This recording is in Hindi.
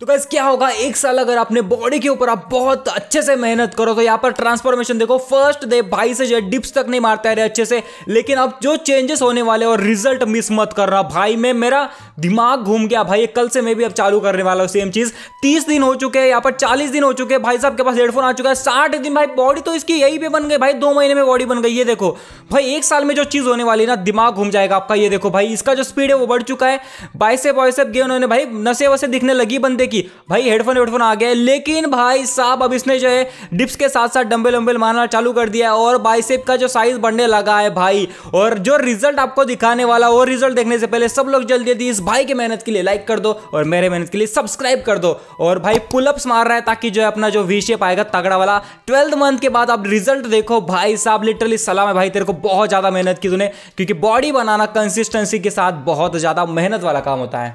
तो गैस क्या होगा एक साल अगर आपने बॉडी के ऊपर आप बहुत अच्छे से मेहनत करो तो यहाँ पर ट्रांसफॉर्मेशन देखो फर्स्ट डे भाई से जो डिप्स तक नहीं मारता है अच्छे से लेकिन अब जो चेंजेस होने वाले और रिजल्ट मिस मत करना भाई मैं मेरा दिमाग घूम गया भाई कल से मैं भी अब चालू करने वाला हूँ सेम चीज तीस दिन हो चुके हैं यहाँ पर चालीस दिन हो चुके हैं भाई साहब के पास हेडफोन आ चुका है साठ दिन भाई बॉडी तो इसकी यही पे बन गई भाई दो महीने में बॉडी बन गई ये देखो भाई एक साल में जो चीज होने वाली ना दिमाग घूम जाएगा आपका ये देखो भाई इसका जो स्पीड है वो बढ़ चुका है बाइसेप वाइसेप गए उन्होंने भाई नशे वसे दिखने लगी बंदे देखी भाई हेडफोन हेडफोन आ गया लेकिन भाई साहब अब इसने जो है डिप्स के साथ साथ डम्बल वम्बल मारना चालू कर दिया है और बाइसेप का जो साइज बढ़ने लगा है भाई और जो रिजल्ट आपको दिखाने वाला वो रिजल्ट देखने से पहले सब लोग जल्दी जल्दी इस भाई की मेहनत के लिए लाइक कर दो और मेरे मेहनत के लिए सब्सक्राइब कर दो और भाई पुलअप्स मार रहा है ताकि जो है अपना जो वी शेप आएगा तगड़ा वाला ट्वेल्थ मंथ के बाद आप रिजल्ट देखो भाई साहब लिटरली सलाम है भाई तेरे को बहुत ज़्यादा मेहनत की तूने क्योंकि बॉडी बनाना कंसिस्टेंसी के साथ बहुत ज़्यादा मेहनत वाला काम होता है